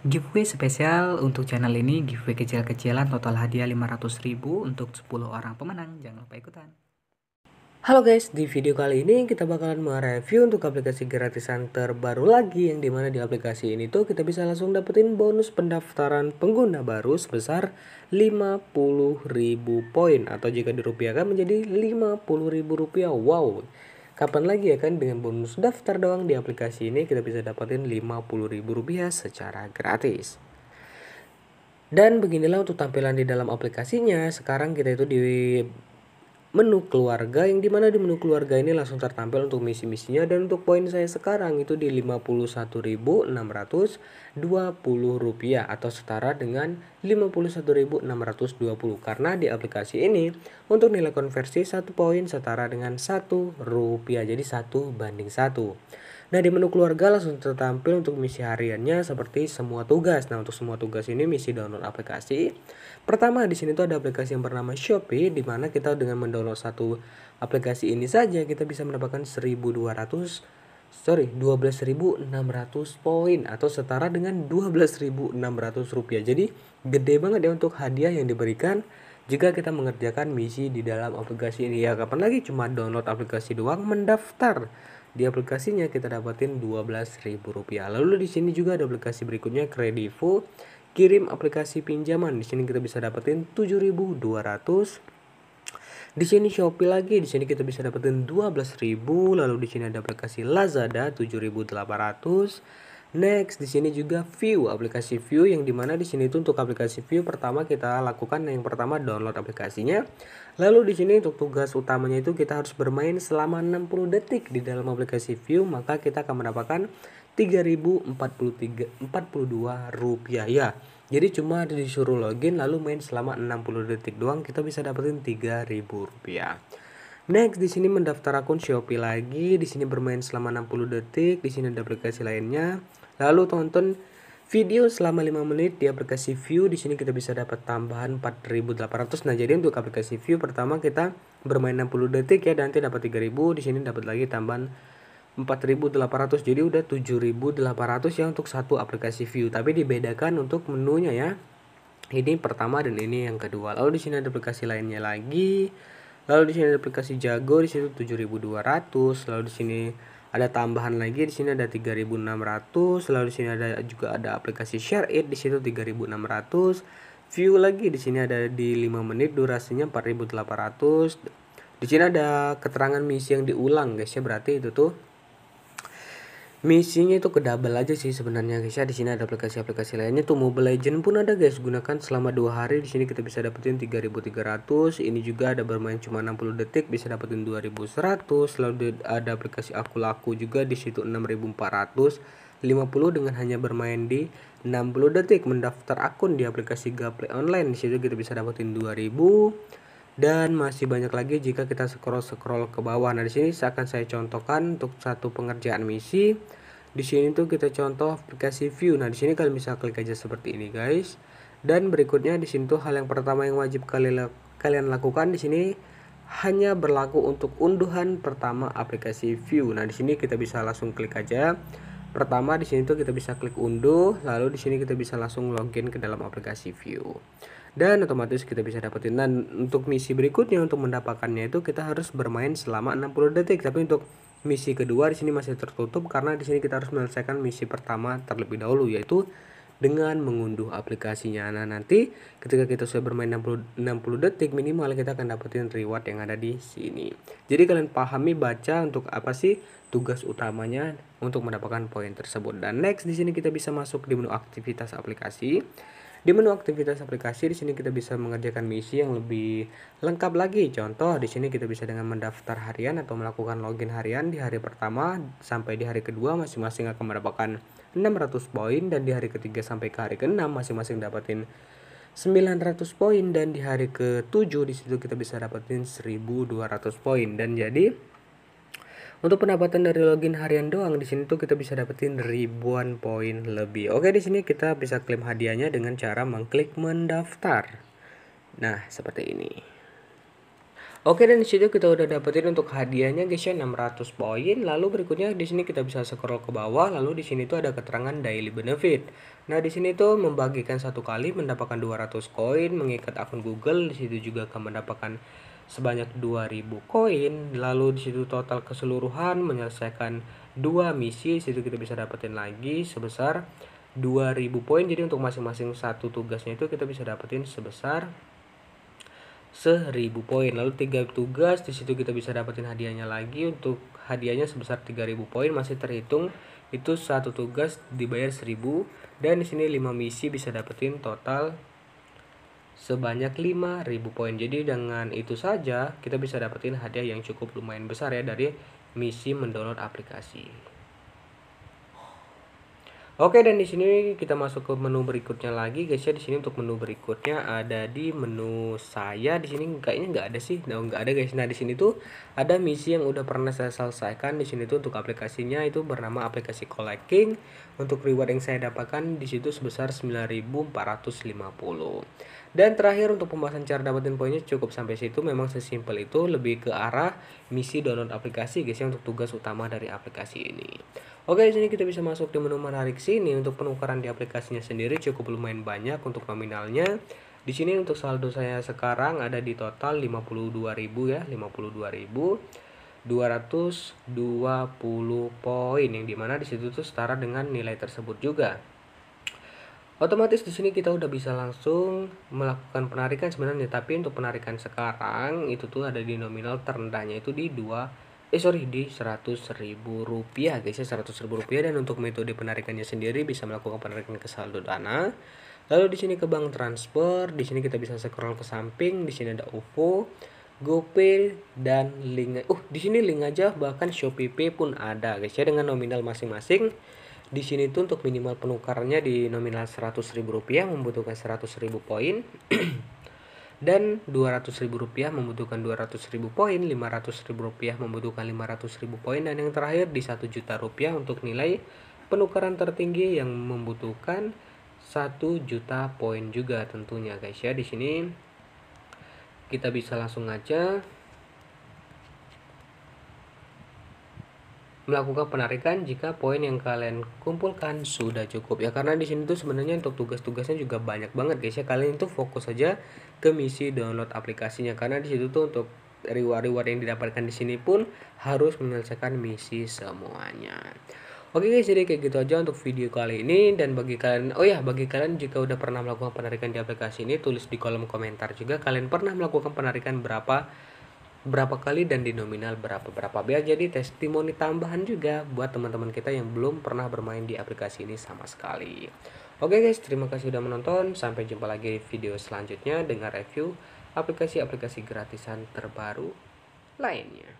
Giveaway spesial untuk channel ini, giveaway kecil-kecilan total hadiah ribu untuk 10 orang pemenang. Jangan lupa ikutan. Halo guys, di video kali ini kita bakalan mereview untuk aplikasi gratisan terbaru lagi yang dimana di aplikasi ini tuh kita bisa langsung dapetin bonus pendaftaran pengguna baru sebesar 50.000 poin atau jika dirupiahkan menjadi 50.000 rupiah. Wow, Kapan lagi ya kan dengan bonus daftar doang di aplikasi ini kita bisa dapetin Rp50.000 secara gratis. Dan beginilah untuk tampilan di dalam aplikasinya. Sekarang kita itu di menu keluarga yang dimana di menu keluarga ini langsung tertampil untuk misi-misinya dan untuk poin saya sekarang itu di 51.620 rupiah atau setara dengan 51.620 karena di aplikasi ini untuk nilai konversi satu poin setara dengan satu rupiah jadi satu banding satu Nah, di menu keluarga langsung tertampil untuk misi hariannya seperti semua tugas. Nah, untuk semua tugas ini misi download aplikasi. Pertama, di sini tuh ada aplikasi yang bernama Shopee di mana kita dengan mendownload satu aplikasi ini saja kita bisa mendapatkan 1200 sorry 12.600 poin atau setara dengan 12.600 rupiah jadi gede banget ya untuk hadiah yang diberikan jika kita mengerjakan misi di dalam aplikasi ini ya kapan lagi cuma download aplikasi doang mendaftar di aplikasinya kita dapatin Rp12.000. Lalu di sini juga ada aplikasi berikutnya Kredivo. Kirim aplikasi pinjaman. Di sini kita bisa dapetin 7.200 di sini Shopee lagi di sini kita bisa dapetin 12.000 lalu di sini ada aplikasi Lazada 7.800 Next, di sini juga view, aplikasi view yang dimana di sini itu untuk aplikasi view pertama kita lakukan yang pertama download aplikasinya. Lalu di sini untuk tugas utamanya itu kita harus bermain selama 60 detik di dalam aplikasi view, maka kita akan mendapatkan 3043 rupiah ya. Jadi cuma disuruh login lalu main selama 60 detik doang kita bisa dapetin 3000 rupiah. Next di sini mendaftar akun Shopee lagi, di sini bermain selama 60 detik, di sini ada aplikasi lainnya. Lalu tonton video selama 5 menit di aplikasi view di sini kita bisa dapat tambahan 4800 nah jadi untuk aplikasi view pertama kita bermain 60 detik ya dan nanti dapat 3000 di sini dapat lagi tambahan 4800 jadi udah 7800 ya untuk satu aplikasi view tapi dibedakan untuk menunya ya ini pertama dan ini yang kedua lalu di sini ada aplikasi lainnya lagi lalu di sini ada aplikasi jago di situ 7200 lalu di sini ada tambahan lagi di sini ada 3600 lalu di sini ada juga ada aplikasi share it di situ 3600 view lagi di sini ada di 5 menit durasinya 4800 di sini ada keterangan misi yang diulang guys ya berarti itu tuh misinya itu ke double aja sih sebenarnya guys ya di sini ada aplikasi-aplikasi lainnya tuh Mobile Legend pun ada guys gunakan selama dua hari di sini kita bisa dapetin 3300 ini juga ada bermain cuma 60 detik bisa dapetin 2100 lalu ada aplikasi aku laku juga di situ 6400 50 dengan hanya bermain di 60 detik mendaftar akun di aplikasi Gaplay online di situ kita bisa dapetin 2000 dan masih banyak lagi jika kita scroll-scroll ke bawah. Nah, di sini saya akan saya contohkan untuk satu pengerjaan misi. Di sini tuh kita contoh aplikasi view. Nah, di sini kalian bisa klik aja seperti ini, guys. Dan berikutnya di sini tuh hal yang pertama yang wajib kalian lakukan di sini hanya berlaku untuk unduhan pertama aplikasi view. Nah, di sini kita bisa langsung klik aja. Pertama di sini tuh kita bisa klik unduh, lalu di sini kita bisa langsung login ke dalam aplikasi view dan otomatis kita bisa dapetin dan untuk misi berikutnya untuk mendapatkannya itu kita harus bermain selama 60 detik tapi untuk misi kedua di sini masih tertutup karena di sini kita harus menyelesaikan misi pertama terlebih dahulu yaitu dengan mengunduh aplikasinya. Nah, nanti ketika kita sudah bermain 60, 60 detik minimal kita akan dapetin reward yang ada di sini. Jadi kalian pahami baca untuk apa sih tugas utamanya untuk mendapatkan poin tersebut. Dan next di sini kita bisa masuk di menu aktivitas aplikasi. Di menu aktivitas aplikasi di sini kita bisa mengerjakan misi yang lebih lengkap lagi. Contoh di sini kita bisa dengan mendaftar harian atau melakukan login harian di hari pertama sampai di hari kedua masing-masing akan mendapatkan 600 poin dan di hari ketiga sampai ke hari keenam masing-masing dapatin 900 poin dan di hari ke-7 di situ kita bisa dapetin 1200 poin dan jadi untuk pendapatan dari login harian doang di sini tuh kita bisa dapetin ribuan poin lebih. Oke, di sini kita bisa klaim hadiahnya dengan cara mengklik mendaftar. Nah, seperti ini. Oke dan di situ kita udah dapetin untuk hadiahnya guys ya 600 poin lalu berikutnya di sini kita bisa scroll ke bawah lalu di sini tuh ada keterangan daily benefit. Nah di sini tuh membagikan satu kali mendapatkan 200 koin mengikat akun Google di situ juga akan mendapatkan sebanyak 2000 koin lalu di situ total keseluruhan menyelesaikan dua misi situ kita bisa dapetin lagi sebesar 2000 poin jadi untuk masing-masing satu tugasnya itu kita bisa dapetin sebesar 1000 poin lalu tiga tugas di situ kita bisa dapetin hadiahnya lagi untuk hadiahnya sebesar 3000 poin masih terhitung itu satu tugas dibayar 1000 dan di sini 5 misi bisa dapetin total sebanyak 5000 poin. Jadi dengan itu saja kita bisa dapetin hadiah yang cukup lumayan besar ya dari misi mendownload aplikasi. Oke dan di sini kita masuk ke menu berikutnya lagi guys ya di sini untuk menu berikutnya ada di menu saya di sini kayaknya nggak ada sih nah nggak ada guys nah di sini tuh ada misi yang udah pernah saya selesaikan di sini tuh untuk aplikasinya itu bernama aplikasi collecting untuk reward yang saya dapatkan di situ sebesar 9450 dan terakhir untuk pembahasan cara dapetin poinnya cukup sampai situ memang sesimpel itu lebih ke arah misi download aplikasi guys ya untuk tugas utama dari aplikasi ini Oke, di sini kita bisa masuk di menu menarik sini untuk penukaran di aplikasinya sendiri cukup lumayan banyak untuk nominalnya. Di sini untuk saldo saya sekarang ada di total 52.000 ya, 52.220 poin yang dimana di situ tuh setara dengan nilai tersebut juga. Otomatis di sini kita udah bisa langsung melakukan penarikan sebenarnya, tapi untuk penarikan sekarang itu tuh ada di nominal terendahnya itu di 2 eh sorry di seratus ribu rupiah guys ya seratus ribu rupiah dan untuk metode penarikannya sendiri bisa melakukan penarikan ke saldo dana lalu di sini ke bank transfer di sini kita bisa scroll ke samping di sini ada UPO, GoPay dan link uh di sini link aja bahkan Shopee Pay pun ada guys ya dengan nominal masing-masing di sini tuh untuk minimal penukarannya di nominal seratus ribu rupiah membutuhkan seratus ribu poin dan 200.000 rupiah membutuhkan 200.000 poin, 500.000 rupiah membutuhkan 500.000 poin dan yang terakhir di 1 juta rupiah untuk nilai penukaran tertinggi yang membutuhkan 1 juta poin juga tentunya guys ya. Di sini kita bisa langsung aja melakukan penarikan jika poin yang kalian kumpulkan sudah cukup ya karena di sini tuh sebenarnya untuk tugas-tugasnya juga banyak banget guys ya kalian itu fokus saja ke misi download aplikasinya karena di situ tuh untuk reward-reward yang didapatkan di sini pun harus menyelesaikan misi semuanya. Oke guys, jadi kayak gitu aja untuk video kali ini dan bagi kalian oh ya, bagi kalian jika udah pernah melakukan penarikan di aplikasi ini tulis di kolom komentar juga kalian pernah melakukan penarikan berapa berapa kali dan di nominal berapa berapa biar jadi testimoni tambahan juga buat teman-teman kita yang belum pernah bermain di aplikasi ini sama sekali. Oke guys, terima kasih sudah menonton. Sampai jumpa lagi di video selanjutnya dengan review aplikasi-aplikasi gratisan terbaru lainnya.